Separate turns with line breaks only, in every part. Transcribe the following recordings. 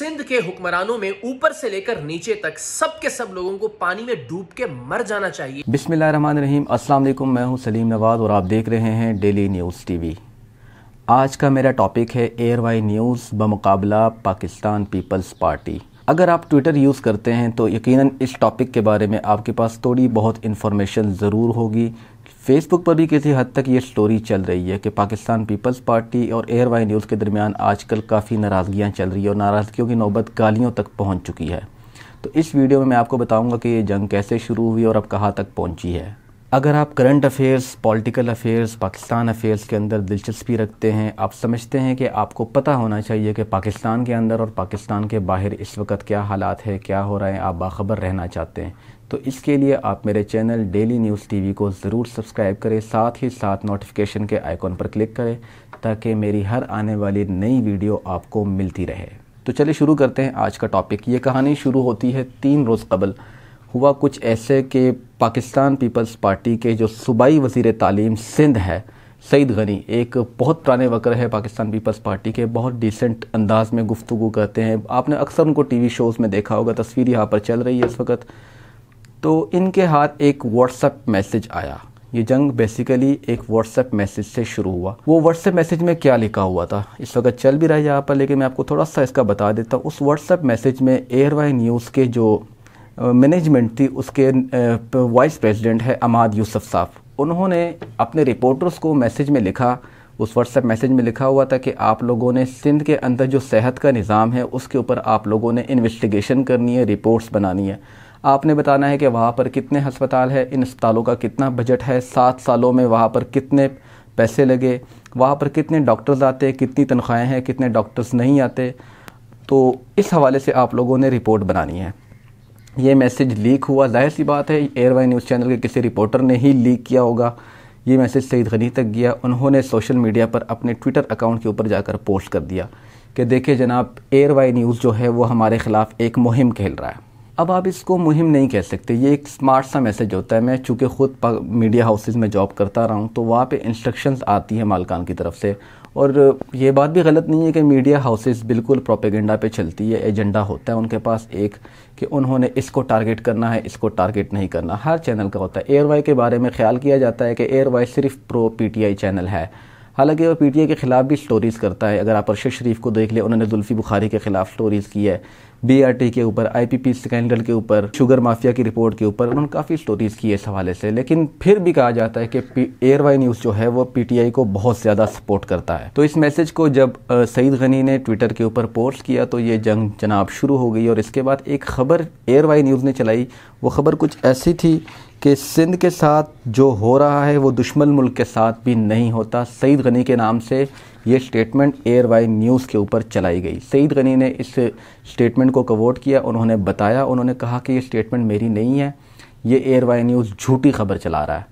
सिंध के हुक्मरानों में ऊपर से लेकर नीचे तक सब के सब लोगों को पानी में डूब के मर जाना चाहिए बिस्मिल्लाहिर्रहमानिर्रहीम अस्सलाम वालेकुम मैं हूँ सलीम नवाज और आप देख रहे हैं डेली न्यूज़ टीवी आज का मेरा टॉपिक है एयर वाई न्यूज़ बमकाबला पाकिस्तान पीपल्स पार्टी अगर आप ट्विटर यूज़ करते हैं तो यकीनन इस टॉपिक के बारे में आपके पास थोड़ी बहुत इन्फॉर्मेशन ज़रूर होगी फेसबुक पर भी किसी हद तक ये स्टोरी चल रही है कि पाकिस्तान पीपल्स पार्टी और एयरवाई न्यूज़ के दरमियान आजकल काफ़ी नाराज़गियाँ चल रही है और नाराज़गियों की नौबत गालियों तक पहुँच चुकी है तो इस वीडियो में मैं आपको बताऊँगा कि ये जंग कैसे शुरू हुई और अब कहाँ तक पहुँची है अगर आप current affairs political affairs Pakistan affairs के अंदर दिलचस्पी रखते हैं आप समझते हैं कि आपको पता होना चाहिए कि पाकिस्तान के अंदर और पाकिस्तान के बाहर इस वक्त क्या हालात है क्या हो रहा है आप बाखबर रहना चाहते हैं तो इसके लिए आप मेरे चैनल डेली न्यूज़ टी को ज़रूर सब्सक्राइब करें साथ ही साथ नोटिफिकेशन के आइकॉन पर क्लिक करें ताकि मेरी हर आने वाली नई वीडियो आपको मिलती रहे तो चलिए शुरू करते हैं आज का टॉपिक ये कहानी शुरू होती है तीन रोज़ कबल हुआ कुछ ऐसे कि पाकिस्तान पीपल्स पार्टी के जो सूबाई वजीर तालीम सिंध है सईद गनी एक बहुत पुराने वक्र है पाकिस्तान पीपल्स पार्टी के बहुत डिसेंट अंदाज में गुफ्तु करते हैं आपने अक्सर उनको टी वी शोज़ में देखा होगा तस्वीर यहाँ पर चल रही है इस वक्त तो इनके हाथ एक व्हाट्सएप मैसेज आया ये जंग बेसिकली एक व्हाट्सएप मैसेज से शुरू हुआ वो व्हाट्सएप मैसेज में क्या लिखा हुआ था इस वक्त चल भी रहा है यहाँ पर लेकिन मैं आपको थोड़ा सा इसका बता देता हूँ उस व्हाट्सएप मैसेज में एयरवाई न्यूज़ के जो मैनेजमेंट थी उसके वाइस प्रेसिडेंट है अमाद यूसुफ साहब उन्होंने अपने रिपोर्टर्स को मैसेज में लिखा उस व्हाट्सएप मैसेज में लिखा हुआ था कि आप लोगों ने सिंध के अंदर जो सेहत का निज़ाम है उसके ऊपर आप लोगों ने इन्वेस्टिगेशन करनी है रिपोर्ट्स बनानी है आपने बताना है कि वहाँ पर कितने हस्पताल है इन अस्पतालों का कितना बजट है सात सालों में वहाँ पर कितने पैसे लगे वहाँ पर कितने डॉक्टर्स आते हैं कितनी तनख्वाहें हैं कितने डॉक्टर्स नहीं आते तो इस हवाले से आप लोगों ने रिपोर्ट बनानी है ये मैसेज लीक हुआ जाहिर सी बात है एयर वाई न्यूज़ चैनल के किसी रिपोर्टर ने ही लीक किया होगा ये मैसेज सईद गनी तक गया उन्होंने सोशल मीडिया पर अपने ट्विटर अकाउंट के ऊपर जाकर पोस्ट कर दिया कि देखिए जनाब एयर वाई न्यूज़ जो है वो हमारे ख़िलाफ़ एक मुहिम खेल रहा है अब आप इसको मुहिम नहीं कह सकते ये एक स्मार्ट सा मैसेज होता है मैं चूँकि ख़ुद मीडिया हाउसेज में जॉब करता रहा हूँ तो वहाँ पर इंस्ट्रक्शंस आती है मालकान की तरफ से और ये बात भी गलत नहीं है कि मीडिया हाउसेस बिल्कुल प्रोपेगेंडा पे चलती है एजेंडा होता है उनके पास एक कि उन्होंने इसको टारगेट करना है इसको टारगेट नहीं करना हर चैनल का होता है एयरवाई के बारे में ख्याल किया जाता है कि एयरवाई सिर्फ प्रो पी चैनल है हालांकि वह पीटीए के ख़िलाफ़ भी स्टोरीज़ करता है अगर आप अरशद शरीफ को देख लें उन्होंने जुल्फ़ी बुखारी के ख़िलाफ़ स्टोरीज़ की है बी के ऊपर आईपीपी स्कैंडल के ऊपर शुगर माफिया की रिपोर्ट के ऊपर उन्होंने काफ़ी स्टोरीज़ की है इस हवाले से लेकिन फिर भी कहा जाता है कि एयरवाई न्यूज़ जो है वो पीटीआई को बहुत ज़्यादा सपोर्ट करता है तो इस मैसेज को जब सईद गनी ने ट्विटर के ऊपर पोस्ट किया तो ये जंग जनाब शुरू हो गई और इसके बाद एक खबर एयरवाई न्यूज़ ने चलाई वो खबर कुछ ऐसी थी कि सिंध के साथ जो हो रहा है वो दुश्मन मुल्क के साथ भी नहीं होता सईद गनी के नाम से ये स्टेटमेंट एयर वाई न्यूज़ के ऊपर चलाई गई सईद गनी ने इस स्टेटमेंट को कवोट किया उन्होंने बताया उन्होंने कहा कि ये स्टेटमेंट मेरी नहीं है ये एयर वाई न्यूज़ झूठी खबर चला रहा है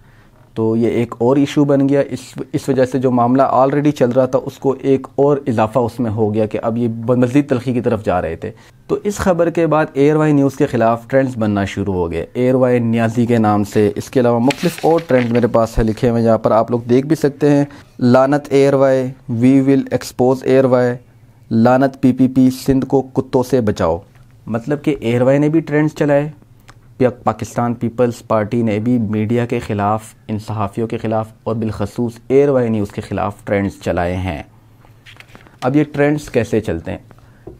तो ये एक और इशू बन गया इस इस वजह से जो मामला ऑलरेडी चल रहा था उसको एक और इजाफा उसमें हो गया कि अब ये मज़ीद तलखी की तरफ जा रहे थे तो इस खबर के बाद एयरवाई न्यूज़ के ख़िलाफ़ ट्रेंड्स बनना शुरू हो गए एयरवाई न्याजी के नाम से इसके अलावा मुख्तफ और ट्रेंड मेरे पास है लिखे हुए यहाँ पर आप लोग देख भी सकते हैं लानत ARY we will expose ARY लानत पी पी पी सिंध को कुत्तों से बचाओ मतलब कि एयरवाई ने भी ट्रेंड्स चलाए पाकिस्तान पीपल्स पार्टी ने भी मीडिया के ख़िलाफ़ इन सहाफ़ियों के ख़िलाफ़ और बिलखसूस एयरवे न्यूज़ के ख़िलाफ़ ट्रेंड्स चलाए हैं अब ये ट्रेंड्स कैसे चलते हैं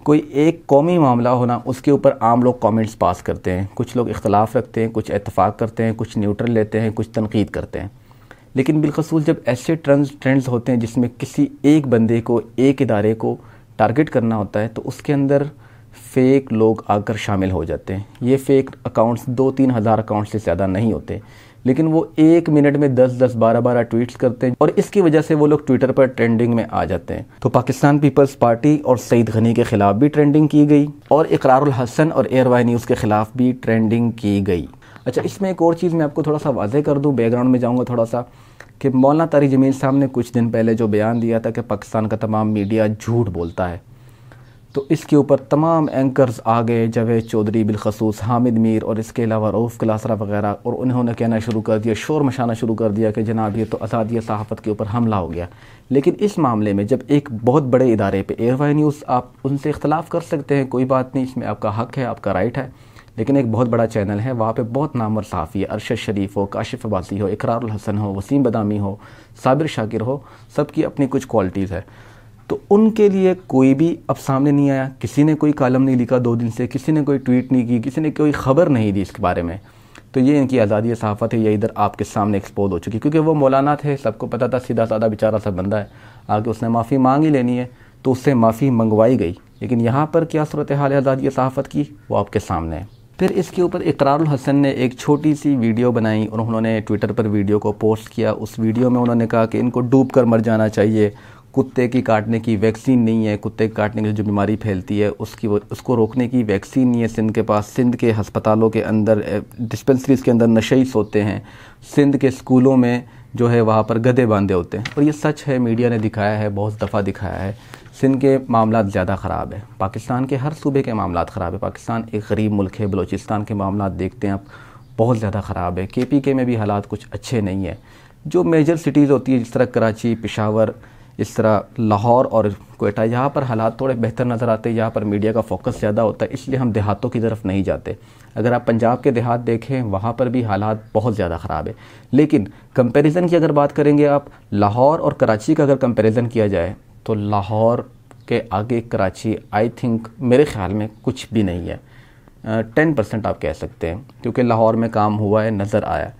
कोई एक कौमी मामला होना उसके ऊपर आम लोग कमेंट्स पास करते हैं कुछ लोग इख्तलाफ रखते हैं कुछ इतफाक़ करते हैं कुछ न्यूट्रल लेते हैं कुछ तनकीद करते हैं लेकिन बिलखसूस जब ऐसे ट्रेंड्स ट्रेंड्स होते हैं जिसमें किसी एक बंदे को एक इदारे को टारगेट करना होता है तो उसके अंदर फ़ेक लोग आकर शामिल हो जाते हैं ये फ़ेक अकाउंट्स दो तीन हज़ार अकाउंट से ज़्यादा नहीं होते लेकिन वो एक मिनट में दस दस बारह बारह ट्वीट्स करते हैं और इसकी वजह से वो लोग ट्विटर पर ट्रेंडिंग में आ जाते हैं तो पाकिस्तान पीपल्स पार्टी और सईद गनी के ख़िलाफ़ भी ट्रेंडिंग की गई और इकरारुल हसन और एयरवाई न्यूज़ के ख़िलाफ़ भी ट्रेंडिंग की गई अच्छा इसमें एक और चीज़ मैं आपको थोड़ा सा वाजह कर दूँ बैकग्राउंड में जाऊँगा थोड़ा सा कि मौलाना तारी जमील साहब ने कुछ दिन पहले जो बयान दिया था कि पाकिस्तान का तमाम मीडिया झूठ बोलता है तो इसके ऊपर तमाम एंकर्स आ गए जवेद चौधरी बिलखसूस हामिद मीर और इसके अलावा रऊफ़ कलासरा वगैरह और उन्होंने कहना शुरू कर दिया शोर मशाना शुरू कर दिया कि जनाब ये तो आज़ादी सहाफ़त के ऊपर हमला हो गया लेकिन इस मामले में जब एक बहुत बड़े इदारे पर एयरवाई न्यूज़ आप उनसे इख्तलाफ कर सकते हैं कोई बात नहीं इसमें आपका हक है आपका राइट है लेकिन एक बहुत बड़ा चैनल है वहाँ पे बहुत नामर सहाफ़ी है अरशद शरीफ हो काशिफ अबासी हो इकरारसन हसन हो वसीम बदामी हो साबिर शाकिर हो सबकी अपनी कुछ क्वालिटीज़ है तो उनके लिए कोई भी अब सामने नहीं आया किसी ने कोई कॉलम नहीं लिखा दो दिन से किसी ने कोई ट्वीट नहीं की किसी ने कोई ख़बर नहीं दी इसके बारे में तो ये इनकी आज़ादी सहाफ़त है ये इधर आपके सामने एक्सपोज हो चुकी है क्योंकि वो मौलाना थे सबको पता था सीधा साधा बेचारा सा बंदा है आगे उसने माफ़ी मांग ही लेनी है तो उससे माफ़ी मंगवाई गई लेकिन यहाँ पर क्या सूरत हाल है आज़ादी सहाफ़त की वो आपके सामने है फिर इसके ऊपर इकरारुल हसन ने एक छोटी सी वीडियो बनाई और उन्होंने ट्विटर पर वीडियो को पोस्ट किया उस वीडियो में उन्होंने कहा कि इनको डूब कर मर जाना चाहिए कुत्ते की काटने की वैक्सीन नहीं है कुत्ते के काटने की जो बीमारी फैलती है उसकी उसको रोकने की वैक्सीन नहीं है सिंध के पास सिंध के हस्पतालों के अंदर डिस्पेंसरीज़ के अंदर नशेस होते हैं सिंध के स्कूलों में जो है वहाँ पर गधे बांधे होते हैं और ये सच है मीडिया ने दिखाया है बहुत दफ़ा दिखाया है सिंध के मामला ज़्यादा ख़राब है पाकिस्तान के हर सूबे के मामला ख़राब है पाकिस्तान एक गरीब मुल्क है बलोचिस्तान के मामला देखते हैं आप बहुत ज़्यादा ख़राब है के पी के में भी हालात कुछ अच्छे नहीं है जो मेजर सिटीज़ होती है जिस तरह कराची पिशावर इस तरह लाहौर और कोयटा यहाँ पर हालात थोड़े बेहतर नज़र आते हैं यहाँ पर मीडिया का फोकस ज़्यादा होता है इसलिए हम देहातों की तरफ नहीं जाते अगर आप पंजाब के देहात देखें वहाँ पर भी हालात बहुत ज़्यादा ख़राब है लेकिन कंपैरिजन की अगर बात करेंगे आप लाहौर और कराची का अगर कंपैरिजन किया जाए तो लाहौर के आगे कराची आई थिंक मेरे ख्याल में कुछ भी नहीं है टेन परसेंट आप कह सकते हैं क्योंकि लाहौर में काम हुआ है नज़र आया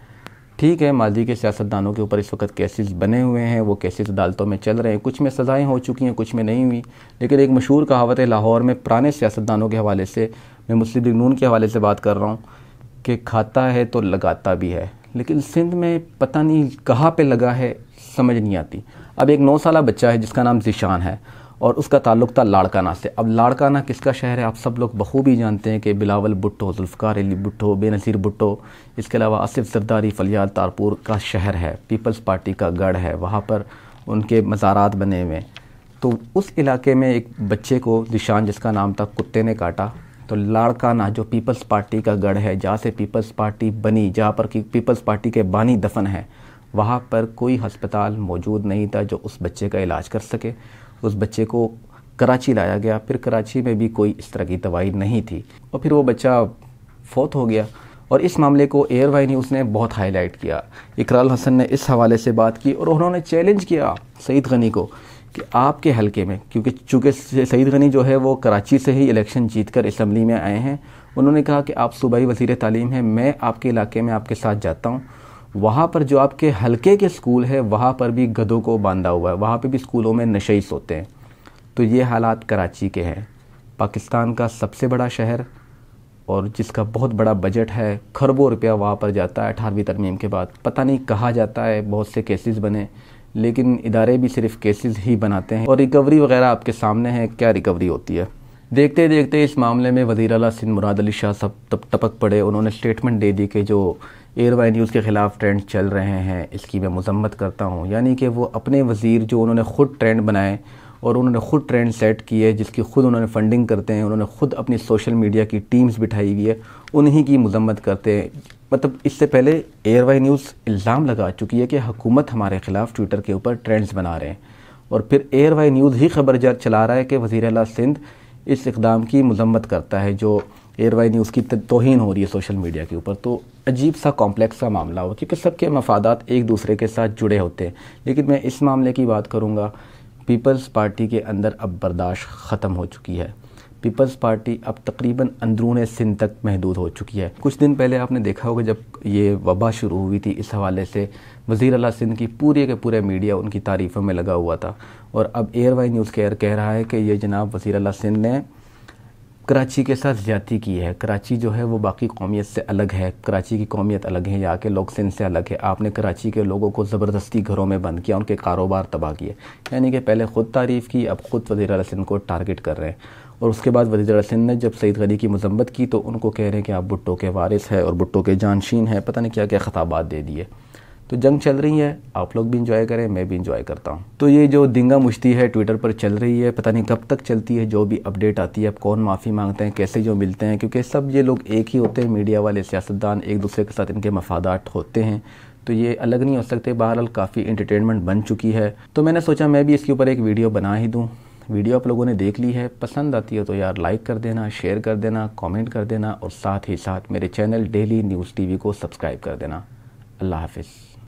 ठीक है माजी के सियासतदानों के ऊपर इस वक्त केसेस बने हुए हैं वो केसेस अदालतों में चल रहे हैं कुछ में सज़ाएँ हो चुकी हैं कुछ में नहीं हुई लेकिन एक मशहूर कहावत है लाहौर में पुराने सियासतदानों के हवाले से मैं मुस्लिम नून के हवाले से बात कर रहा हूँ कि खाता है तो लगाता भी है लेकिन सिंध में पता नहीं कहाँ पर लगा है समझ नहीं आती अब एक नौ साल बच्चा है जिसका नाम जिशान है और उसका ताल्लुक था लाड़काना से अब लाड़काना किसका शहर है आप सब लोग बखूबी जानते हैं कि बिलावल भुट्टो जुल्फ़ार अली भुट्टो बेनज़ीर भुट्टो इसके अलावा आसिफ सरदारी फलियाल तारपुर का शहर है पीपल्स पार्टी का गढ़ है वहाँ पर उनके मज़ारात बने हुए तो उस इलाके में एक बच्चे को निशान जिसका नाम था कुत्ते ने काटा तो लाड़काना जो पीपल्स पार्टी का गढ़ है जहाँ से पीपल्स पार्टी बनी जहाँ पर कि पीपल्स पार्टी के बानी दफन है वहाँ पर कोई हस्पताल मौजूद नहीं था जो उस बच्चे का इलाज कर सके उस बच्चे को कराची लाया गया फिर कराची में भी कोई इस तरह की दवाई नहीं थी और फिर वो बच्चा फौत हो गया और इस मामले को एयर वाई न्यूज़ ने बहुत हाईलाइट किया इकराल हसन ने इस हवाले से बात की और उन्होंने चैलेंज किया सईद गनी को कि आपके हलके में क्योंकि चूँकि सईद गनी जो है वो कराची से ही इलेक्शन जीत कर इसम्बली में आए हैं उन्होंने कहा कि आप सूबाई वजीर तालीम हैं मैं आपके इलाके में आपके साथ जाता हूँ वहाँ पर जो आपके हल्के के स्कूल है वहाँ पर भी गधों को बांधा हुआ है वहाँ पर भी स्कूलों में ही होते हैं तो ये हालात कराची के हैं पाकिस्तान का सबसे बड़ा शहर और जिसका बहुत बड़ा बजट है खरबों रुपया वहाँ पर जाता है अठारहवीं तरमीम के बाद पता नहीं कहा जाता है बहुत से केसेस बने लेकिन इदारे भी सिर्फ केसेस ही बनाते हैं और रिकवरी वगैरह आपके सामने है क्या रिकवरी होती है देखते देखते इस मामले में वजीर अला सिंध मुराद अली शाह सब तप तपक पड़े उन्होंने स्टेटमेंट दे दी कि जो एयरवाइन न्यूज़ के ख़िलाफ़ ट्रेंड चल रहे हैं इसकी मैं मजम्मत करता हूँ यानी कि वो अपने वज़ीर जो उन्होंने ख़ुद ट्रेंड बनाए और उन्होंने ख़ुद ट्रेंड सेट किए जिसकी ख़ुद उन्होंने फ़ंडिंग करते हैं उन्होंने ख़ुद अपनी सोशल मीडिया की टीम्स बिठाई हुई है उन्हीं की मजम्मत करते हैं मतलब इससे पहले एयरवाई न्यूज़ इल्ज़ाम लगा चुकी है कि हुकूमत हमारे ख़िलाफ़ ट्विटर के ऊपर ट्रेंड्स बना रहे हैं और फिर एयरवाई न्यूज़ ही खबर चला रहा है कि वज़ी अला सिंध इस इकदाम की मजम्मत करता है जो एयरवाई न्यूज़ की तोहन हो रही है सोशल मीडिया के ऊपर तो अजीब सा कॉम्प्लेक्स सा मामला हो क्योंकि सबके मफादात एक दूसरे के साथ जुड़े होते हैं लेकिन मैं इस मामले की बात करूँगा पीपल्स पार्टी के अंदर अब बर्दाश्त ख़त्म हो चुकी है पीपल्स पार्टी अब तकरीबन अंदरून सिंध तक महदूद हो चुकी है कुछ दिन पहले आपने देखा होगा जब ये वबा शुरू हुई थी इस हवाले से वजीर अला सिंध की पूरे के पूरे मीडिया उनकी तारीफ़ों में लगा हुआ था और अब एयर वाई न्यूज़ केयर कह रहा है कि ये जनाब वजीर अला सिंध ने कराची के साथ ज्यादा की है कराची जो है वो बाकी कौमियत से अलग है कराची की कौमियत अलग है यहाँ के लोग सिंध से अलग है आपने कराची के लोगों को ज़बरदस्ती घरों में बंद किया उनके कारोबार तबाह किए यानी कि पहले ख़ुद तारीफ़ की अब ख़ुद वजीर सिंध को टारगेट कर रहे हैं और उसके बाद वजीर सिंध ने जब सईद गली की मजम्मत की तो उनको कह रहे हैं कि आप भुट्टो के वारिस है और भुट्टो के जानशीन है पता नहीं क्या क्या खताबात दे दिए तो जंग चल रही है आप लोग भी इंजॉय करें मैं भी इंजॉय करता हूँ तो ये जो दिंगा मुश्ती है ट्विटर पर चल रही है पता नहीं कब तक चलती है जो भी अपडेट आती है अब कौन माफ़ी मांगते हैं कैसे जो मिलते हैं क्योंकि सब ये लोग एक ही होते हैं मीडिया वाले सियासतदान एक दूसरे के साथ इनके मफादात होते हैं तो ये अलग नहीं हो सकते बहरहाल काफ़ी इंटरटेनमेंट बन चुकी है तो मैंने सोचा मैं भी इसके ऊपर एक वीडियो बना ही दूँ वीडियो आप लोगों ने देख ली है पसंद आती है तो यार लाइक कर देना शेयर कर देना कमेंट कर देना और साथ ही साथ मेरे चैनल डेली न्यूज़ टीवी को सब्सक्राइब कर देना अल्लाह हाफिज़